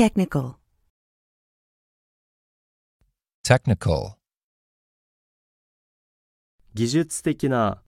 Technical. Technical. 技術的な